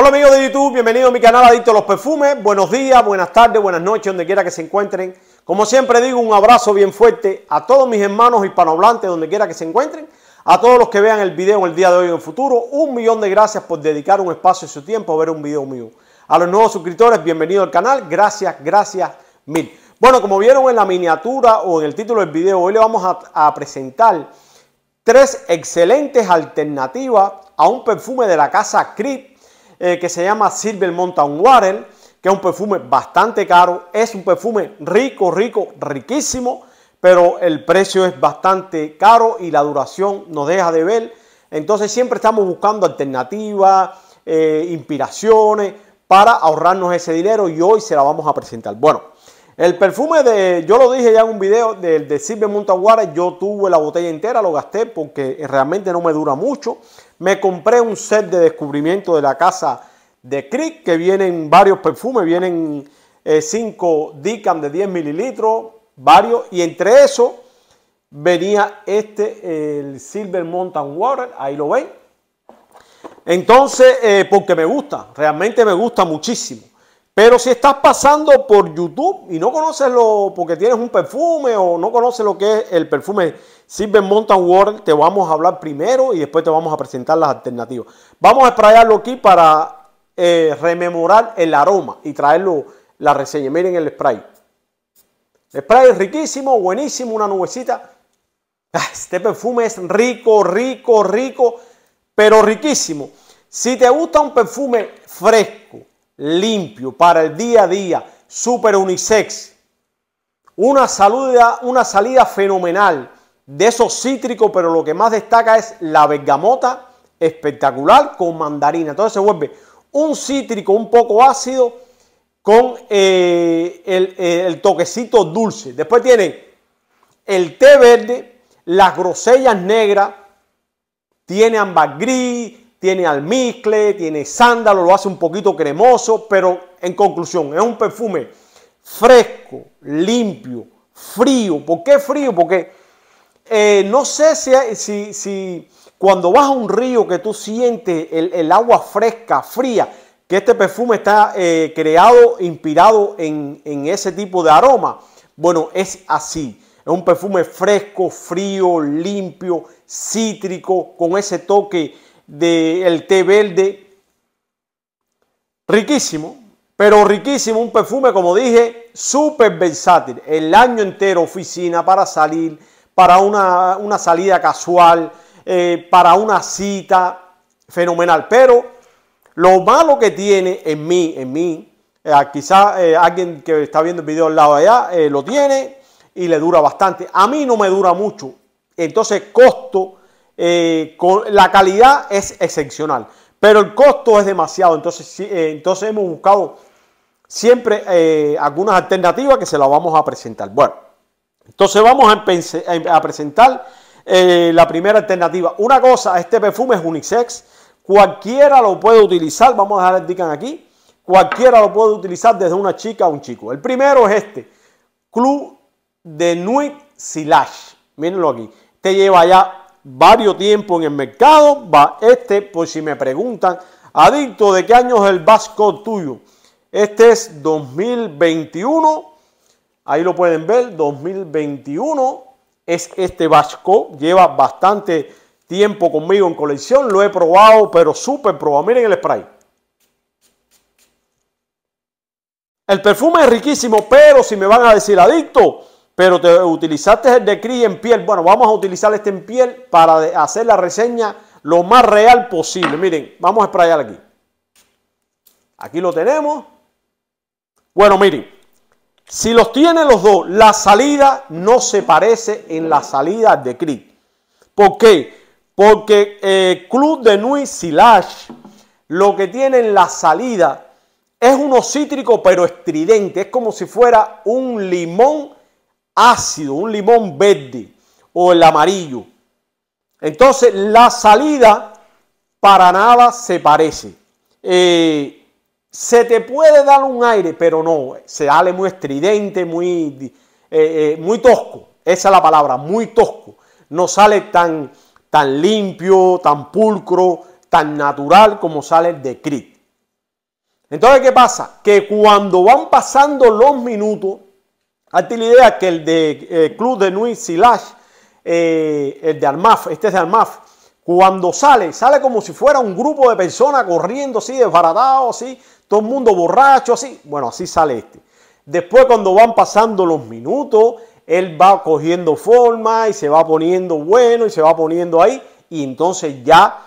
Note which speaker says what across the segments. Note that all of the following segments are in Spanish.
Speaker 1: Hola amigos de YouTube, bienvenidos a mi canal Adicto a los Perfumes. Buenos días, buenas tardes, buenas noches, donde quiera que se encuentren. Como siempre digo, un abrazo bien fuerte a todos mis hermanos hispanohablantes, donde quiera que se encuentren. A todos los que vean el video en el día de hoy o en el futuro, un millón de gracias por dedicar un espacio de su tiempo a ver un video mío. A los nuevos suscriptores, bienvenidos al canal. Gracias, gracias mil. Bueno, como vieron en la miniatura o en el título del video, hoy le vamos a, presentar tres excelentes alternativas a un perfume de la casa Creed eh, que se llama Silver Mountain Water, que es un perfume bastante caro, es un perfume rico, rico, riquísimo, pero el precio es bastante caro y la duración nos deja de ver. Entonces siempre estamos buscando alternativas, eh, inspiraciones para ahorrarnos ese dinero y hoy se la vamos a presentar. Bueno, el perfume de, yo lo dije ya en un video, del Silver Mountain Water. yo tuve la botella entera, lo gasté porque realmente no me dura mucho. Me compré un set de descubrimiento de la casa de Crick, que vienen varios perfumes, vienen 5 eh, Dicam de 10 mililitros, varios, y entre eso venía este, el Silver Mountain Water, ahí lo ven. Entonces, eh, porque me gusta, realmente me gusta muchísimo. Pero si estás pasando por YouTube y no conoces porque tienes un perfume o no conoces lo que es el perfume Silver Mountain World, te vamos a hablar primero y después te vamos a presentar las alternativas. Vamos a sprayarlo aquí para eh, rememorar el aroma y traerlo la reseña. Miren el spray. El spray es riquísimo, buenísimo, una nubecita. Ah, este perfume es rico, rico, rico, pero riquísimo. Si te gusta un perfume fresco, limpio para el día a día, super unisex. Una salida, una salida fenomenal de esos cítricos, pero lo que más destaca es la bergamota espectacular con mandarina. Entonces se vuelve un cítrico un poco ácido con eh, eh, el, toquecito dulce. Después tiene el té verde, las grosellas negras, tiene ambas gris, tiene almizcle, tiene sándalo, lo hace un poquito cremoso, pero en conclusión, es un perfume fresco, limpio, frío. ¿Por qué frío? Porque eh, no sé si, si, cuando vas a un río que tú sientes el, agua fresca, fría, que este perfume está eh, creado, inspirado en, en ese tipo de aroma. Bueno, es así. Es un perfume fresco, frío, limpio, cítrico, con ese toque del té verde. Riquísimo, pero riquísimo, un perfume, como dije, súper versátil. El año entero, oficina, para salir, para una, salida casual, eh, para una cita, fenomenal. Pero lo malo que tiene en mí, en mí, eh, quizá eh, alguien que está viendo el video al lado allá lo tiene y le dura bastante. A mí no me dura mucho. Entonces, costo eh, la calidad es excepcional, pero el costo es demasiado. Entonces, eh, entonces hemos buscado siempre eh, algunas alternativas que se las vamos a presentar. Bueno, entonces vamos a, presentar la primera alternativa. Una cosa, este perfume es unisex, cualquiera lo puede utilizar, vamos a dejar el dican aquí, cualquiera lo puede utilizar desde una chica a un chico. El primero es este, Club de Nuit Silage, mírenlo aquí. Te este lleva ya Vario tiempo en el mercado. Va este, por si me preguntan, adicto, ¿de qué año es el Vasco tuyo? Este es 2021. Ahí lo pueden ver, 2021 es este Vasco. Lleva bastante tiempo conmigo en colección. Lo he probado, pero súper probado. Miren el spray. El perfume es riquísimo, pero si me van a decir adicto, pero te utilizaste el de CRI en piel. Bueno, vamos a utilizar este en piel para hacer la reseña lo más real posible. Miren, vamos a sprayar aquí. Aquí lo tenemos. Bueno, miren, si los tiene los dos, la salida no se parece en la salida de CRI. ¿Por qué? Porque eh, Club de Nuit Silage lo que tiene en la salida es uno cítrico pero estridente. Es como si fuera un limón ácido, un limón verde o el amarillo. Entonces la salida para nada se parece. Eh, se te puede dar un aire, pero no, se sale muy estridente, muy, eh, eh, muy tosco. Esa es la palabra, muy tosco. No sale tan, tan limpio, tan pulcro, tan natural como sale el de Crit. Entonces, ¿qué pasa? Que cuando van pasando los minutos, hay la idea que el de eh, Club de Nuit Silash, eh, el de Almaf, este es de Almaf, cuando sale, sale como si fuera un grupo de personas corriendo así, desbaratado, así, todo el mundo borracho, así. Bueno, así sale este. Después cuando van pasando los minutos, él va cogiendo forma y se va poniendo bueno y se va poniendo ahí. Y entonces ya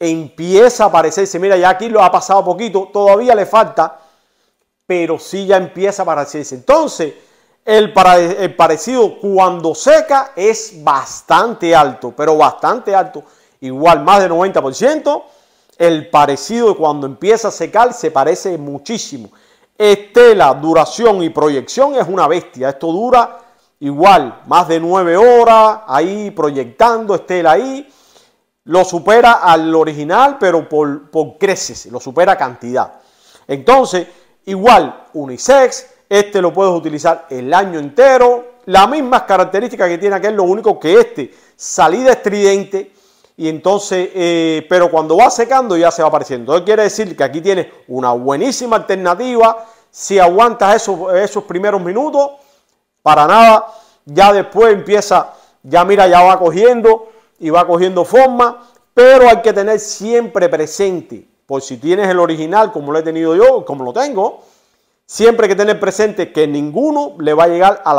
Speaker 1: empieza a aparecerse. Mira, ya aquí lo ha pasado poquito, todavía le falta, pero sí ya empieza a aparecerse. Entonces, el, parecido cuando seca es bastante alto, pero bastante alto, igual más del 90%. El parecido cuando empieza a secar se parece muchísimo. Estela, duración y proyección es una bestia. Esto dura igual más de 9 horas ahí proyectando Estela ahí. Lo supera al original, pero por, por creces, lo supera cantidad. Entonces, igual, unisex, este lo puedes utilizar el año entero. Las misma características que tiene es lo único que este, salida estridente. Y entonces, eh, pero cuando va secando ya se va apareciendo. Entonces quiere decir que aquí tienes una buenísima alternativa. Si aguantas esos, esos primeros minutos, para nada. Ya después empieza, ya mira, ya va cogiendo y va cogiendo forma. Pero hay que tener siempre presente, por si tienes el original, como lo he tenido yo, como lo tengo, Siempre hay que tener presente que ninguno le va a llegar a,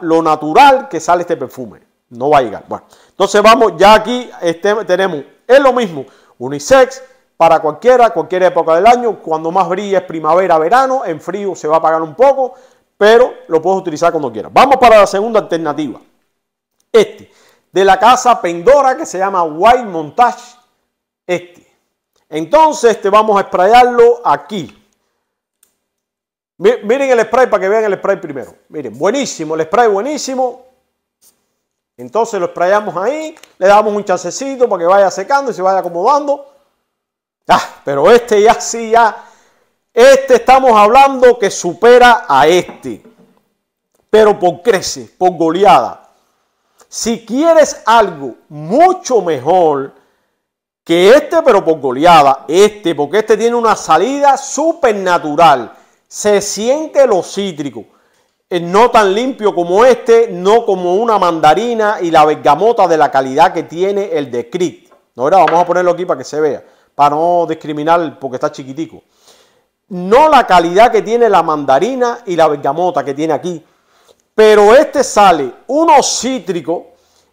Speaker 1: lo natural que sale este perfume. No va a llegar. Bueno, entonces vamos, ya aquí este, tenemos, es lo mismo, unisex para cualquiera, cualquier época del año. Cuando más brilla es primavera, verano, en frío se va a apagar un poco, pero lo puedes utilizar cuando quieras. Vamos para la segunda alternativa. Este, de la casa Pendora que se llama White Montage. Este. Entonces te vamos a sprayarlo aquí. Miren el spray para que vean el spray primero. Miren, buenísimo, el spray buenísimo. Entonces lo sprayamos ahí, le damos un chancecito para que vaya secando y se vaya acomodando. Ah, pero este ya sí, ya. Este estamos hablando que supera a este. Pero por crece, por goleada. Si quieres algo mucho mejor, que este, pero por goleada, este, porque este tiene una salida supernatural. Se siente lo cítrico. Eh, no tan limpio como este, no como una mandarina y la bergamota de la calidad que tiene el de Crit. No, ahora vamos a ponerlo aquí para que se vea, para no discriminar porque está chiquitico. No la calidad que tiene la mandarina y la bergamota que tiene aquí. Pero este sale uno cítrico,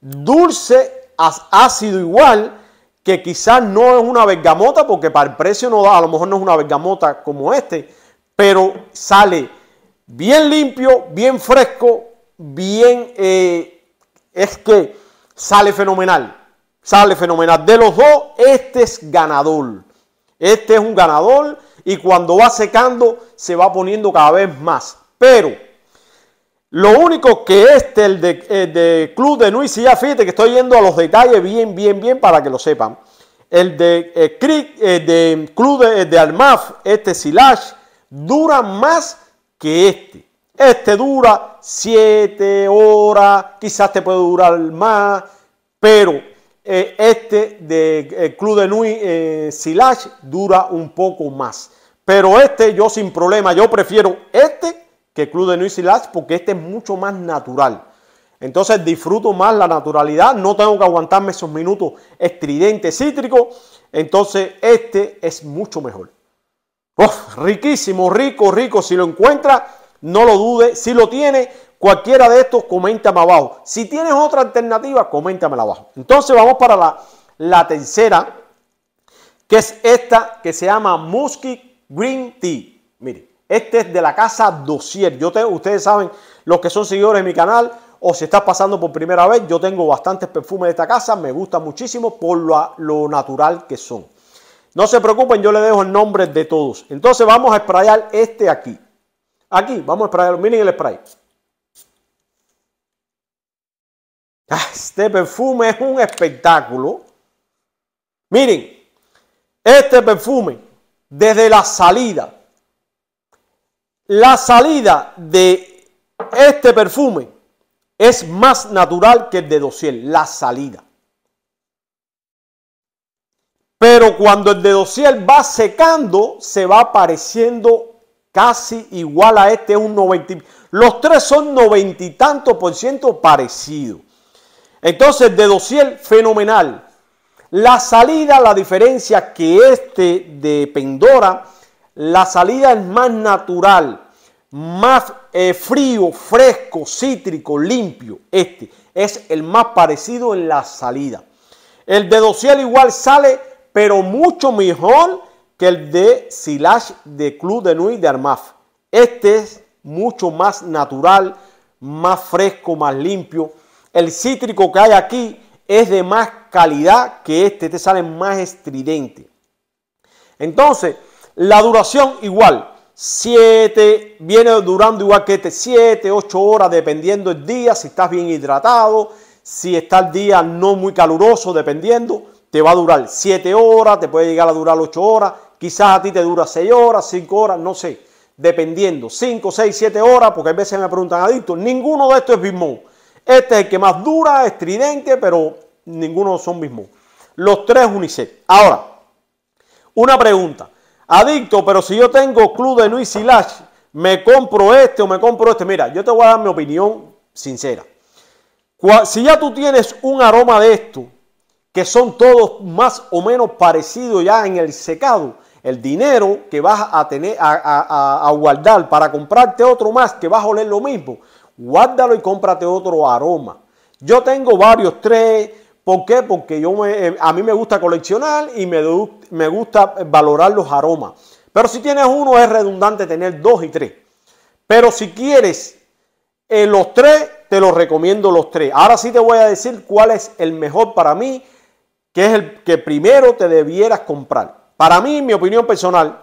Speaker 1: dulce, ácido igual que quizás no es una bergamota, porque para el precio no da, a lo mejor no es una bergamota como este, pero sale bien limpio, bien fresco, bien, eh, es que sale fenomenal, sale fenomenal. De los dos, este es ganador, este es un ganador y cuando va secando se va poniendo cada vez más, pero lo único que este, el de, Club de Club de ya fíjate que estoy yendo a los detalles bien, bien, bien para que lo sepan. El de, eh, eh, de Club de, de, Almaf, este Silash, dura más que este. Este dura 7 horas, quizás te puede durar más, pero eh, este de Club de Nuit, Silash dura un poco más. Pero este yo sin problema, yo prefiero este que Club de y porque este es mucho más natural. Entonces disfruto más la naturalidad, no tengo que aguantarme esos minutos estridente cítrico. Entonces este es mucho mejor. riquísimo, rico, rico. Si lo encuentra, no lo dude. Si lo tiene, cualquiera de estos, coméntame abajo. Si tienes otra alternativa, coméntamela abajo. Entonces vamos para la, la tercera, que es esta que se llama Musky Green Tea. Miren. Este es de la casa Dossier. Yo ustedes saben, los que son seguidores de mi canal o si estás pasando por primera vez, yo tengo bastantes perfumes de esta casa, me gusta muchísimo por lo, natural que son. No se preocupen, yo les dejo el nombre de todos. Entonces vamos a sprayar este aquí. Aquí, vamos a sprayarlo. Miren el spray. Ah, este perfume es un espectáculo. Miren, este perfume, desde la salida la salida de este perfume es más natural que el de dosiel. la salida. Pero cuando el de dosiel va secando, se va pareciendo casi igual a este, un 90. Los tres son noventa y tanto por ciento parecidos. Entonces, de Dosiel, fenomenal. La salida, la diferencia que este de Pendora la salida es más natural, más eh, frío, fresco, cítrico, limpio. Este es el más parecido en la salida. El de Dociel igual sale, pero mucho mejor que el de Silage de Club de Nuit de Armaf. Este es mucho más natural, más fresco, más limpio. El cítrico que hay aquí es de más calidad que este, este sale más estridente. Entonces, la duración igual. 7, viene durando igual que este, 7, 8 horas, dependiendo el día, si estás bien hidratado, si está el día no muy caluroso, dependiendo, te va a durar 7 horas, te puede llegar a durar 8 horas, quizás a ti te dura 6 horas, 5 horas, no sé, dependiendo, 5, 6, 7 horas, porque a veces me preguntan adicto, ninguno de estos es bismón. Este es el que más dura, estridente, pero ninguno son mismos Los tres unicet. Ahora, una pregunta. Adicto, pero si yo tengo club de Luis y Lash, me compro este o me compro este. Mira, yo te voy a dar mi opinión sincera. Si ya tú tienes un aroma de esto, que son todos más o menos parecidos ya en el secado, el dinero que vas a tener a, guardar para comprarte otro más que vas a oler lo mismo, guárdalo y cómprate otro aroma. Yo tengo varios, tres, ¿Por qué? Porque yo eh, a mí me gusta coleccionar y me, gusta valorar los aromas. Pero si tienes uno es redundante tener dos y tres. Pero si quieres eh, los tres, te los recomiendo los tres. Ahora sí te voy a decir cuál es el mejor para mí, que es el que primero te debieras comprar. Para mí, mi opinión personal,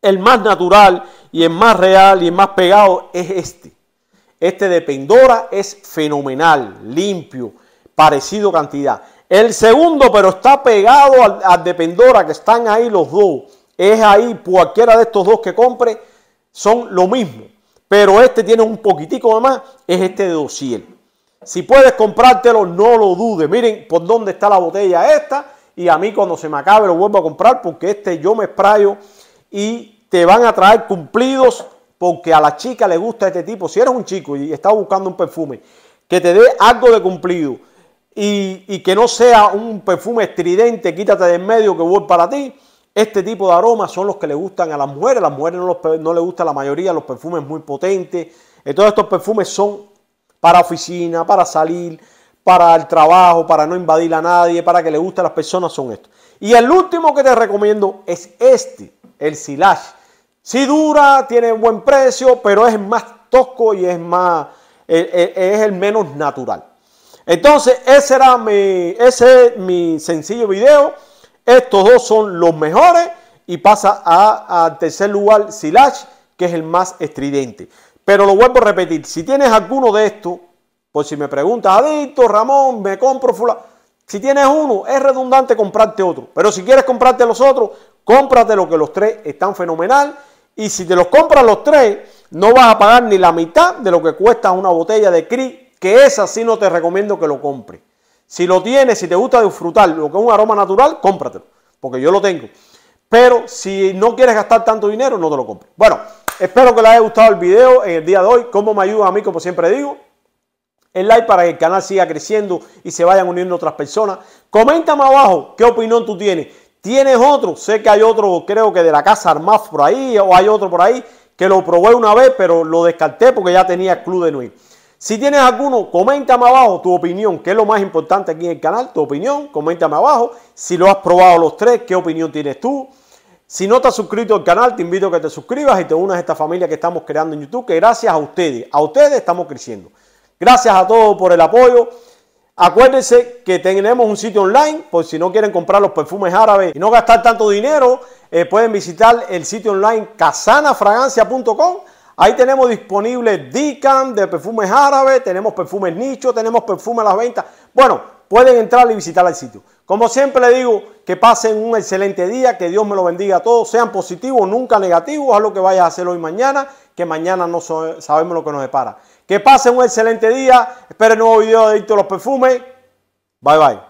Speaker 1: el más natural y el más real y el más pegado es este. Este de Pendora es fenomenal, limpio parecido cantidad. El segundo, pero está pegado al, Dependora, que están ahí los dos. Es ahí, cualquiera de estos dos que compre, son lo mismo. Pero este tiene un poquitico de más, es este de 200. Si puedes comprártelo, no lo dudes. Miren por dónde está la botella esta. Y a mí cuando se me acabe lo vuelvo a comprar porque este yo me sprayo y te van a traer cumplidos porque a la chica le gusta este tipo. Si eres un chico y estás buscando un perfume que te dé algo de cumplido, y, que no sea un perfume estridente, quítate de en medio que voy para ti. Este tipo de aromas son los que le gustan a las mujeres. A las mujeres no, les gusta la mayoría, los perfumes muy potentes. Eh, todos estos perfumes son para oficina, para salir, para el trabajo, para no invadir a nadie, para que le guste a las personas, son estos. Y el último que te recomiendo es este, el Silage. Si dura, tiene buen precio, pero es más tosco y es, más, eh, eh, es el menos natural. Entonces, ese era mi, ese mi sencillo video. Estos dos son los mejores y pasa al tercer lugar Silash, que es el más estridente. Pero lo vuelvo a repetir, si tienes alguno de estos, pues si me preguntas, Adicto, Ramón, me compro fula. Si tienes uno, es redundante comprarte otro. Pero si quieres comprarte los otros, cómprate lo que los tres están fenomenal. Y si te los compras los tres, no vas a pagar ni la mitad de lo que cuesta una botella de CRI que esa sí no te recomiendo que lo compre Si lo tienes, si te gusta disfrutar lo que es un aroma natural, cómpratelo, porque yo lo tengo. Pero si no quieres gastar tanto dinero, no te lo compres. Bueno, espero que les haya gustado el video en el día de hoy. Cómo me ayuda a mí, como siempre digo. El like para que el canal siga creciendo y se vayan uniendo otras personas. Coméntame abajo qué opinión tú tienes. ¿Tienes otro? Sé que hay otro, creo que de la casa Armaz por ahí, o hay otro por ahí que lo probé una vez, pero lo descarté porque ya tenía club de Nuit. Si tienes alguno, coméntame abajo tu opinión, que es lo más importante aquí en el canal, tu opinión, coméntame abajo. Si lo has probado los tres, ¿qué opinión tienes tú? Si no te has suscrito al canal, te invito a que te suscribas y te unas a esta familia que estamos creando en YouTube, que gracias a ustedes, a ustedes estamos creciendo. Gracias a todos por el apoyo. Acuérdense que tenemos un sitio online, por si no quieren comprar los perfumes árabes y no gastar tanto dinero, eh, pueden visitar el sitio online casanafragancia.com Ahí tenemos disponible Dicam de perfumes árabes, tenemos perfumes nicho, tenemos perfumes a las ventas. Bueno, pueden entrar y visitar el sitio. Como siempre le digo, que pasen un excelente día, que Dios me lo bendiga a todos, sean positivos, nunca negativos, a lo que vayas a hacer hoy mañana, que mañana no sabemos lo que nos depara. Que pasen un excelente día, Espero el nuevo video de Adicto los Perfumes. Bye bye.